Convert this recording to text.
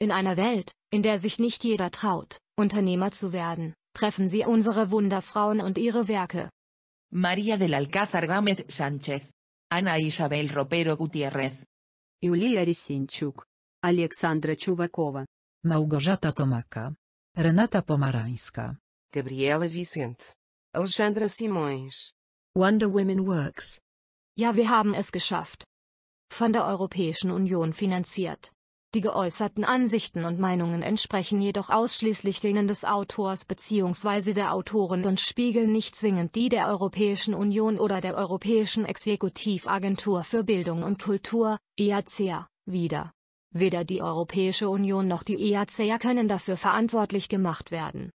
In einer Welt, in der sich nicht jeder traut, Unternehmer zu werden, treffen Sie unsere Wunderfrauen und ihre Werke. Maria del Alcázar Gámez Sánchez. Ana Isabel Ropero Gutiérrez. Julia Ресинчук. Александра Chuvakova. Małgorzata Tomaka. Renata Pomarańska. Gabriela Vicente. Alexandra Simões. Wonder Women Works. Ja, wir haben es geschafft. Von der Europäischen Union finanziert. Die geäußerten Ansichten und Meinungen entsprechen jedoch ausschließlich denen des Autors bzw. der Autoren und spiegeln nicht zwingend die der Europäischen Union oder der Europäischen Exekutivagentur für Bildung und Kultur EACA, wider. Weder die Europäische Union noch die EACA können dafür verantwortlich gemacht werden